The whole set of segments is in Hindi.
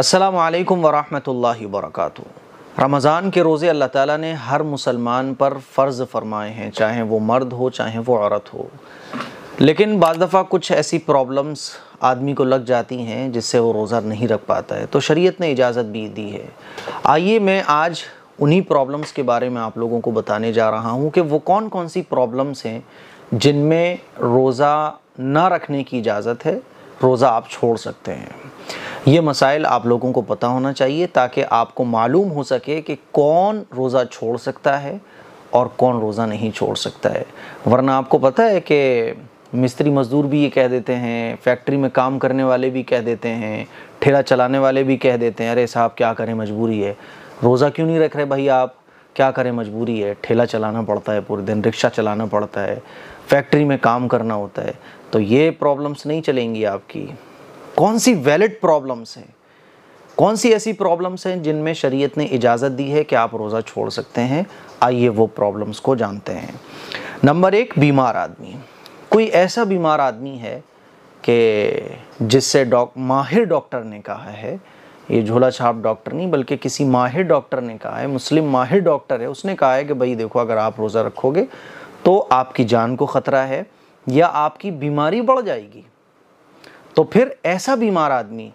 असलकम वालेकुम वरहमतुल्लाहि वबरकातुहू रमज़ान के रोज़े अल्लाह ताला ने हर मुसलमान पर फ़र्ज़ फ़रमाए हैं चाहे वो मर्द हो चाहे वो औरत हो लेकिन बज दफ़ा कुछ ऐसी प्रॉब्लम्स आदमी को लग जाती हैं जिससे वो रोज़ा नहीं रख पाता है तो शरीयत ने इजाज़त भी दी है आइए मैं आज उन्हीं प्रॉब्लम्स के बारे में आप लोगों को बताने जा रहा हूँ कि वो कौन कौन सी प्रॉब्लम्स हैं जिनमें रोज़ा ना रखने की इजाज़त है रोज़ा आप छोड़ सकते हैं ये मसाइल आप लोगों को पता होना चाहिए ताकि आपको मालूम हो सके कि कौन रोज़ा छोड़ सकता है और कौन रोज़ा नहीं छोड़ सकता है वरना आपको पता है कि मिस्त्री मज़दूर भी ये कह देते हैं फैक्ट्री में काम करने वाले भी कह देते हैं ठेला चलाने वाले भी कह देते हैं अरे साहब क्या करें मजबूरी है रोज़ा क्यों नहीं रख रहे भाई आप क्या करें मजबूरी है ठेला चलाना पड़ता है पूरे दिन रिक्शा चलाना पड़ता है फैक्ट्री में काम करना होता है तो ये प्रॉब्लम्स नहीं चलेंगी आपकी कौन सी वैलिड प्रॉब्लम्स हैं कौन सी ऐसी प्रॉब्लम्स हैं जिनमें शरीयत ने इजाज़त दी है कि आप रोज़ा छोड़ सकते हैं आइए वो प्रॉब्लम्स को जानते हैं नंबर एक बीमार आदमी कोई ऐसा बीमार आदमी है कि जिससे डॉक माहिर डॉक्टर ने कहा है ये झोला छाप डॉक्टर नहीं बल्कि किसी माहिर डॉक्टर ने कहा है मुस्लिम माहिर डॉक्टर है उसने कहा है कि भाई देखो अगर आप रोज़ा रखोगे तो आपकी जान को ख़तरा है या आपकी बीमारी बढ़ जाएगी तो फिर ऐसा बीमार आदमी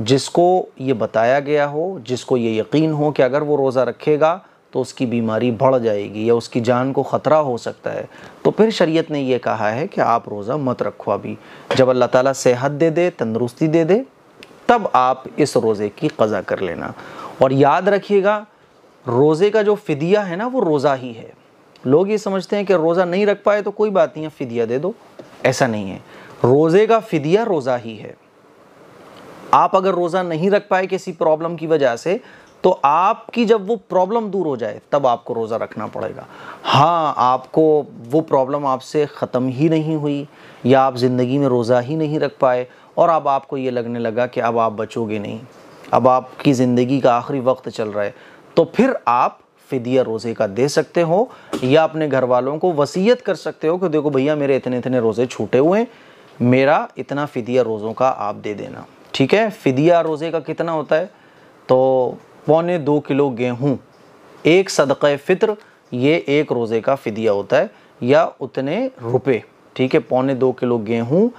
जिसको ये बताया गया हो जिसको ये यकीन हो कि अगर वो रोज़ा रखेगा तो उसकी बीमारी बढ़ जाएगी या उसकी जान को ख़तरा हो सकता है तो फिर शरीयत ने यह कहा है कि आप रोज़ा मत रखो अभी जब अल्लाह ताला सेहत दे दे तंदरुस्ती दे दे तब आप इस रोज़े की कज़ा कर लेना और याद रखिएगा रोज़े का जो फदिया है ना वो रोज़ा ही है लोग ये समझते हैं कि रोज़ा नहीं रख पाए तो कोई बात नहीं है फ़दिया दे दो ऐसा नहीं है रोज़े का फिदिया रोज़ा ही है आप अगर रोज़ा नहीं रख पाए किसी प्रॉब्लम की वजह से तो आपकी जब वो प्रॉब्लम दूर हो जाए तब आपको रोज़ा रखना पड़ेगा हाँ आपको वो प्रॉब्लम आपसे ख़त्म ही नहीं हुई या आप ज़िंदगी में रोज़ा ही नहीं रख पाए और अब आपको ये लगने लगा कि अब आप बचोगे नहीं अब आपकी ज़िंदगी का आखिरी वक्त चल रहा है तो फिर आप फ़िदिया रोज़े का दे सकते हो या अपने घर वालों को वसीयत कर सकते हो कि देखो भैया मेरे इतने इतने रोज़े छूटे हुए हैं मेरा इतना फ़िदिया रोज़ों का आप दे देना ठीक है फ़िदिया रोज़े का कितना होता है तो पौने दो किलो गेहूँ एक सदक़ फ़ितर ये एक रोज़े का फ़िदिया होता है या उतने रुपए ठीक है पौने दो किलो गेहूँ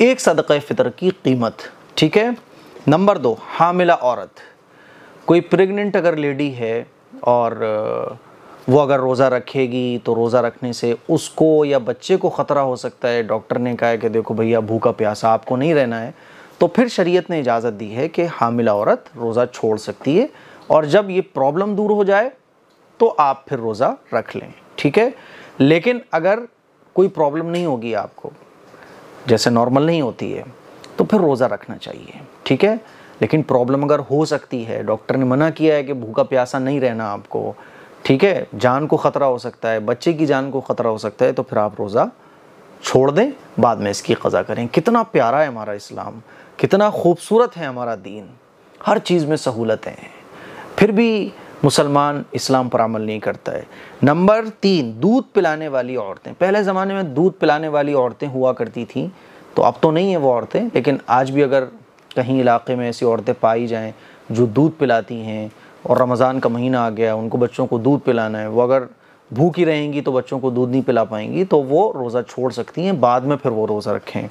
एक सदक़ फ़ितर की कीमत ठीक है नंबर दो हामिला औरत कोई प्रेग्नेंट अगर लेडी है और वो अगर रोज़ा रखेगी तो रोज़ा रखने से उसको या बच्चे को ख़तरा हो सकता है डॉक्टर ने कहा है कि देखो भैया भूखा प्यासा आपको नहीं रहना है तो फिर शरीयत ने इजाज़त दी है कि हामिला औरत रोज़ा छोड़ सकती है और जब ये प्रॉब्लम दूर हो जाए तो आप फिर रोज़ा रख लें ठीक है लेकिन अगर कोई प्रॉब्लम नहीं होगी आपको जैसे नॉर्मल नहीं होती है तो फिर रोज़ा रखना चाहिए ठीक है लेकिन प्रॉब्लम अगर हो सकती है डॉक्टर ने मना किया है कि भूखा प्यासा नहीं रहना आपको ठीक है जान को ख़तरा हो सकता है बच्चे की जान को ख़तरा हो सकता है तो फिर आप रोज़ा छोड़ दें बाद में इसकी कज़ा करें कितना प्यारा है हमारा इस्लाम कितना खूबसूरत है हमारा दीन हर चीज़ में सहूलतें हैं फिर भी मुसलमान इस्लाम पर अमल नहीं करता है नंबर तीन दूध पिलाने वाली औरतें पहले ज़माने में दूध पिलाने वाली औरतें हुआ करती थीं तो अब तो नहीं है वो औरतें लेकिन आज भी अगर कहीं इलाके में ऐसी औरतें पाई जाएं जो दूध पिलाती हैं और रमज़ान का महीना आ गया उनको बच्चों को दूध पिलाना है वो अगर भूखी रहेंगी तो बच्चों को दूध नहीं पिला पाएंगी तो वो रोज़ा छोड़ सकती हैं बाद में फिर वो रोज़ा रखें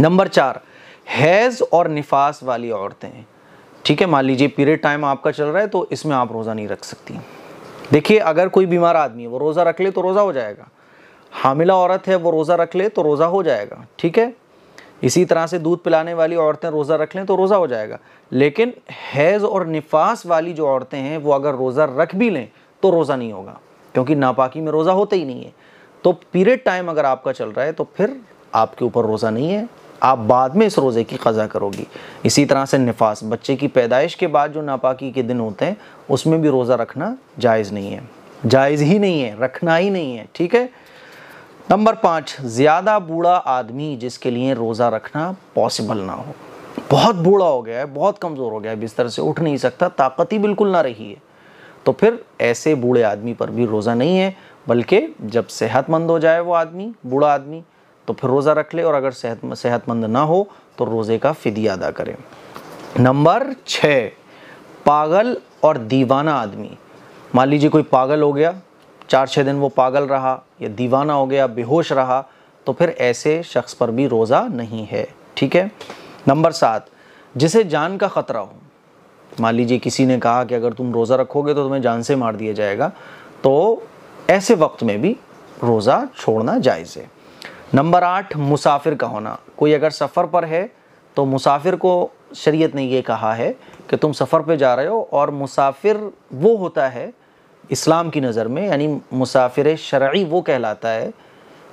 नंबर चार हैज़ और निफास वाली औरतें ठीक है मान लीजिए पीरियड टाइम आपका चल रहा है तो इसमें आप रोज़ा नहीं रख सकती देखिए अगर कोई बीमार आदमी है वो रोज़ा रख ले तो रोज़ा हो जाएगा हामिला औरत है वो रोज़ा रख ले तो रोज़ा हो जाएगा ठीक है इसी तरह से दूध पिलाने वाली औरतें रोज़ा रख लें तो रोज़ा हो जाएगा लेकिन हैज़ और निफास वाली जो औरतें हैं वो अगर रोज़ा रख भी लें तो रोज़ा नहीं होगा क्योंकि नापाकी में रोज़ा होता ही नहीं है तो पीरियड टाइम अगर आपका चल रहा है तो फिर आपके ऊपर रोज़ा नहीं है आप बाद में इस रोज़े की कज़ा करोगी इसी तरह से निफास बच्चे की पैदाइश के बाद जो नापाकी के दिन होते हैं उसमें भी रोज़ा रखना जायज़ नहीं है जायज़ ही नहीं है रखना ही नहीं है ठीक है नंबर पाँच ज़्यादा बूढ़ा आदमी जिसके लिए रोज़ा रखना पॉसिबल ना हो बहुत बूढ़ा हो गया है बहुत कमज़ोर हो गया है बिस्तर से उठ नहीं सकता ताकत ही बिल्कुल ना रही है तो फिर ऐसे बूढ़े आदमी पर भी रोज़ा नहीं है बल्कि जब सेहतमंद हो जाए वो आदमी बूढ़ा आदमी तो फिर रोज़ा रख ले और अगर सेहत सेहतमंद ना हो तो रोज़े का फ़िदिया अदा करें नंबर छः पागल और दीवाना आदमी मान लीजिए कोई पागल हो गया चार छः दिन वो पागल रहा या दीवाना हो गया बेहोश रहा तो फिर ऐसे शख्स पर भी रोज़ा नहीं है ठीक है नंबर सात जिसे जान का ख़तरा हो मान लीजिए किसी ने कहा कि अगर तुम रोज़ा रखोगे तो तुम्हें जान से मार दिया जाएगा तो ऐसे वक्त में भी रोज़ा छोड़ना जायज़ है नंबर आठ मुसाफिर का होना कोई अगर सफ़र पर है तो मुसाफिर को शरीयत ने ये कहा है कि तुम सफ़र पे जा रहे हो और मुसाफिर वो होता है इस्लाम की नज़र में यानी मुसाफिर शर्य वो कहलाता है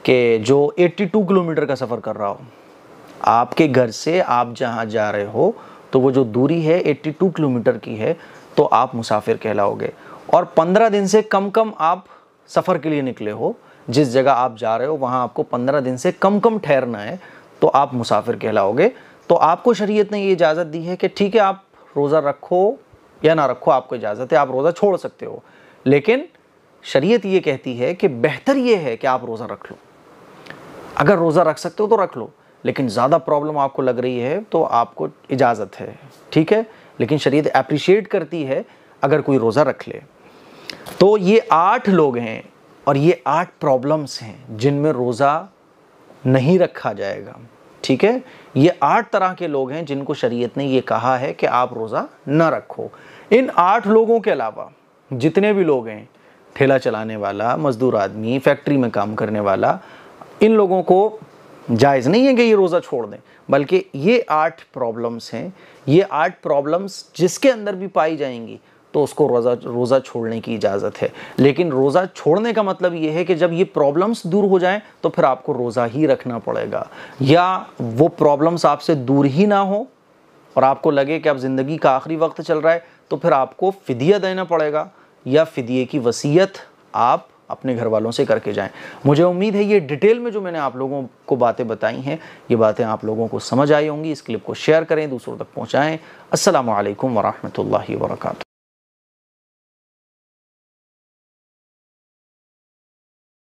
कि जो 82 किलोमीटर का सफ़र कर रहा हो आपके घर से आप जहाँ जा रहे हो तो वो जो दूरी है 82 किलोमीटर की है तो आप मुसाफिर कहलाओगे और 15 दिन से कम कम आप सफ़र के लिए निकले हो जिस जगह आप जा रहे हो वहाँ आपको 15 दिन से कम कम ठहरना है तो आप मुसाफिर कहलाओगे तो आपको शरीयत ने ये इजाज़त दी है कि ठीक है आप रोज़ा रखो या ना रखो आपको इजाज़त है आप रोज़ा छोड़ सकते हो लेकिन शरीयत ये कहती है कि बेहतर ये है कि आप रोज़ा रख लो अगर रोज़ा रख सकते हो तो रख लो लेकिन ज़्यादा प्रॉब्लम आपको लग रही है तो आपको इजाज़त है ठीक है लेकिन शरीयत अप्रिशिएट करती है अगर कोई रोज़ा रख ले तो ये आठ लोग हैं और ये आठ प्रॉब्लम्स हैं जिनमें रोज़ा नहीं रखा जाएगा ठीक है ये आठ तरह के लोग हैं जिनको शरीयत ने ये कहा है कि आप रोज़ा ना रखो इन आठ लोगों के अलावा जितने भी लोग हैं ठेला चलाने वाला मज़दूर आदमी फैक्ट्री में काम करने वाला इन लोगों को जायज़ नहीं है कि ये रोज़ा छोड़ दें बल्कि ये आठ प्रॉब्लम्स हैं ये आठ प्रॉब्लम्स जिसके अंदर भी पाई जाएंगी तो उसको रोज़ा रोज़ा छोड़ने की इजाज़त है लेकिन रोज़ा छोड़ने का मतलब ये है कि जब ये प्रॉब्लम्स दूर हो जाएं तो फिर आपको रोज़ा ही रखना पड़ेगा या वो प्रॉब्लम्स आपसे दूर ही ना हो और आपको लगे कि अब ज़िंदगी का आखिरी वक्त चल रहा है तो फिर आपको फ़िदिया देना पड़ेगा या फिदिये की वसीयत आप अपने घर वालों से करके जाएं मुझे उम्मीद है ये डिटेल में जो मैंने आप लोगों को बातें बताई हैं ये बातें आप लोगों को समझ आई होंगी इस क्लिप को शेयर करें दूसरों तक पहुँचाएँ असल वरहमल वर्का